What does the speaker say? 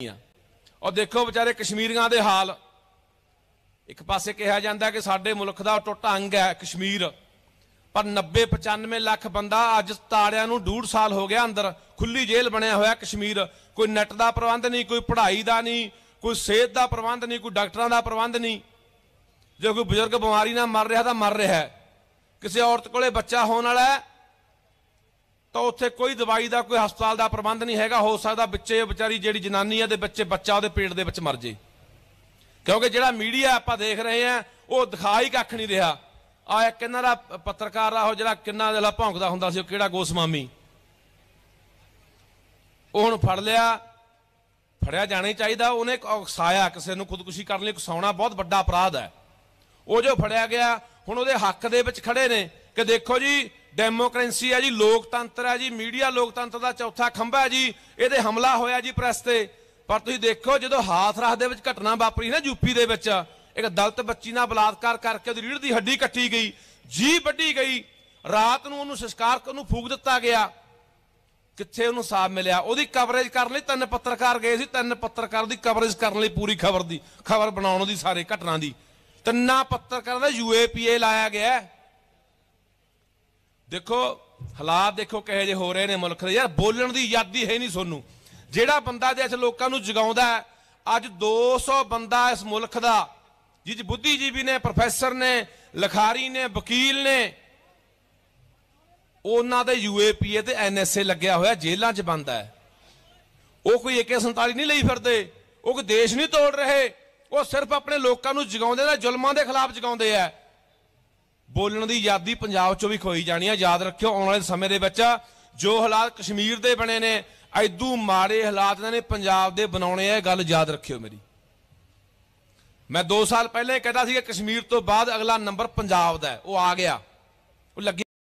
ਦਿੱਤੀਆਂ ਔਰ ਦੇਖੋ ਵਿਚਾਰੇ ਕਸ਼ਮੀਰੀਆਂ ਦੇ ਹਾਲ ਇੱਕ ਪਾਸੇ ਕਿਹਾ ਜਾਂਦਾ ਕਿ ਸਾਡੇ ਮੁਲਕ ਦਾ ਟੁੱਟਾ ਅੰਗ ਹੈ ਕਸ਼ਮੀਰ ਪਰ 90 95 ਲੱਖ ਬੰਦਾ ਅੱਜ ਤਾੜਿਆਂ ਨੂੰ ਡੂਢ ਸਾਲ ਹੋ ਗਿਆ ਅੰਦਰ ਖੁੱਲੀ ਜੇਲ੍ਹ ਬਣਿਆ ਹੋਇਆ ਕਸ਼ਮੀਰ ਕੋਈ ਨੈਟ ਦਾ ਪ੍ਰਬੰਧ ਨਹੀਂ ਕੋਈ ਪੜ੍ਹਾਈ ਦਾ ਨਹੀਂ ਕੋਈ ਸਿਹਤ ਦਾ ਪ੍ਰਬੰਧ ਨਹੀਂ ਕੋਈ ਡਾਕਟਰਾਂ ਦਾ ਪ੍ਰਬੰਧ ਨਹੀਂ ਜੇ ਕੋਈ ਬਜ਼ੁਰਗ ਬਿਮਾਰੀ ਨਾਲ ਮਰ ਰਿਹਾ ਤਾਂ ਮਰ ਰਿਹਾ ਕਿਸੇ ਔਰਤ ਕੋਲੇ ਬੱਚਾ ਹੋਣ ਵਾਲਾ ਹੈ ਤਾਂ ਉੱਥੇ ਕੋਈ ਦਵਾਈ ਦਾ ਕੋਈ ਹਸਪਤਾਲ ਦਾ ਪ੍ਰਬੰਧ ਨਹੀਂ ਹੈਗਾ ਹੋ ਸਕਦਾ ਬੱਚੇ ਵਿਚਾਰੀ ਜਿਹੜੀ ਜਨਾਨੀ ਆ ਦੇ ਬੱਚੇ ਬੱਚਾ ਉਹਦੇ ਪੇਟ ਦੇ ਵਿੱਚ ਮਰ ਜੇ ਕਿਉਂਕਿ ਜਿਹੜਾ ਮੀਡੀਆ ਆਪਾਂ ਦੇਖ ਰਹੇ ਆ ਉਹ ਦਿਖਾ ਹੀ ਕੱਖ ਨਹੀਂ ਰਿਹਾ ਆ ਇੱਕ ਇਹਨਾਂ ਦਾ ਪੱਤਰਕਾਰ ਆ ਉਹ ਜਿਹੜਾ ਕਿੰਨਾ ਦਿਲਾ ਭੌਂਕਦਾ ਹੁੰਦਾ ਸੀ ਉਹ ਕਿਹੜਾ ਗੋਸਮਾਮੀ ਉਹ ਹੁਣ ਫੜ ਲਿਆ ਫੜਿਆ ਜਾਣਾ ਚਾਹੀਦਾ ਉਹਨੇ ਉਕਸਾਇਆ ਕਿਸੇ ਨੂੰ ਖੁਦਕੁਸ਼ੀ ਕਰਨ ਲਈ ਉਕਸਾਉਣਾ ਬਹੁਤ ਵੱਡਾ ਅਪਰਾਧ ਹੈ ਉਹ ਜੋ ਫੜਿਆ ਗਿਆ ਹੁਣ ਉਹਦੇ ਹੱਕ ਦੇ ਵਿੱਚ ਖੜੇ ਨੇ ਕਿ ਦੇਖੋ ਜੀ ਡੈਮੋਕ੍ਰੇਸੀ ਹੈ ਜੀ ਲੋਕਤੰਤਰ ਹੈ ਜੀ ਮੀਡੀਆ ਲੋਕਤੰਤਰ ਦਾ ਚੌਥਾ ਖੰਭਾ ਹੈ ਜੀ ਇਹਦੇ ਹਮਲਾ ਹੋਇਆ ਜੀ ਪ੍ਰੈਸ ਤੇ ਪਰ ਤੁਸੀਂ ਦੇਖੋ ਜਦੋਂ ਹਾਥ ਰੱਖ ਦੇ ਵਿੱਚ ਘਟਨਾ ਵਾਪਰੀ ਨਾ ਯੂਪੀ ਦੇ ਵਿੱਚ ਇੱਕ ਦਲਤ ਬੱਚੀ ਨਾਲ ਬਲਾਤਕਾਰ ਕਰਕੇ ਉਹਦੀ ਰੀੜ ਦੀ ਹੱਡੀ ਕੱਟੀ ਗਈ ਜੀ ਵੱਢੀ ਗਈ ਰਾਤ ਨੂੰ ਉਹਨੂੰ ਸੰਸਕਾਰ ਨੂੰ ਫੂਕ ਦਿੱਤਾ ਗਿਆ ਕਿੱਥੇ ਉਹਨੂੰ ਸਾਫ ਮਿਲਿਆ ਉਹਦੀ ਕਵਰੇਜ ਕਰਨ ਲਈ ਤਿੰਨ ਪੱਤਰਕਾਰ ਗਏ ਸੀ ਤਿੰਨ ਪੱਤਰਕਾਰ ਦੀ ਕਵਰੇਜ ਕਰਨ ਲਈ ਪੂਰੀ ਖਬਰ ਦੀ ਖਬਰ ਬਣਾਉਣ ਦੀ ਸਾਰੇ ਘਟਨਾ ਦੀ ਤਿੰਨਾਂ ਪੱਤਰਕਾਰਾਂ ਦਾ ਯੂਏਪੀਏ ਲਾਇਆ ਗਿਆ ਦੇਖੋ ਹਾਲਾਤ ਦੇਖੋ ਕਹੇ ਜੇ ਹੋ ਰਹੇ ਨੇ ਮੁਲਕ ਦੇ ਯਾਰ ਬੋਲਣ ਦੀ ਯਾਦੀ ਹੈ ਨਹੀਂ ਸੋਨੂੰ ਜਿਹੜਾ ਬੰਦਾ ਜੇ ਇਸ ਲੋਕਾਂ ਨੂੰ ਜਗਾਉਂਦਾ ਅੱਜ 200 ਬੰਦਾ ਇਸ ਮੁਲਕ ਦਾ ਜਿਹਦੇ ਬੁੱਧੀਜੀਵੀ ਨੇ ਪ੍ਰੋਫੈਸਰ ਨੇ ਲਖਾਰੀ ਨੇ ਵਕੀਲ ਨੇ ਉਹਨਾਂ ਦੇ ਯੂਏਪੀਏ ਤੇ ਐਨਐਸਏ ਲੱਗਿਆ ਹੋਇਆ ਜੇਲ੍ਹਾਂ 'ਚ ਬੰਦ ਹੈ ਉਹ ਕੋਈ AK47 ਨਹੀਂ ਲਈ ਫਿਰਦੇ ਉਹ ਕੋਈ ਦੇਸ਼ ਨਹੀਂ ਤੋੜ ਰਹੇ ਉਹ ਸਿਰਫ ਆਪਣੇ ਲੋਕਾਂ ਨੂੰ ਜਗਾਉਂਦੇ ਨੇ ਜ਼ੁਲਮਾਂ ਦੇ ਖਿਲਾਫ ਜਗਾਉਂਦੇ ਆ ਬੋਲਣ ਦੀ ਆਜ਼ਾਦੀ ਪੰਜਾਬ 'ਚੋਂ ਵੀ ਖੋਈ ਜਾਣੀ ਆ ਯਾਦ ਰੱਖਿਓ ਆਉਣ ਵਾਲੇ ਸਮੇਂ ਦੇ ਵਿੱਚ ਜੋ ਹਾਲਾਤ ਕਸ਼ਮੀਰ ਦੇ ਬਣੇ ਨੇ ਐਦੂ ਮਾੜੇ ਹਾਲਾਤ ਇਹਨਾਂ ਨੇ ਪੰਜਾਬ ਦੇ ਬਣਾਉਣੇ ਆ ਇਹ ਗੱਲ ਯਾਦ ਰੱਖਿਓ ਮੇਰੀ ਮੈਂ 2 ਸਾਲ ਪਹਿਲਾਂ ਕਹਿੰਦਾ ਸੀ ਕਿ ਕਸ਼ਮੀਰ ਤੋਂ ਬਾਅਦ ਅਗਲਾ ਨੰਬਰ ਪੰਜਾਬ ਦਾ ਉਹ ਆ ਗਿਆ ਉਹ ਲੱਗੀ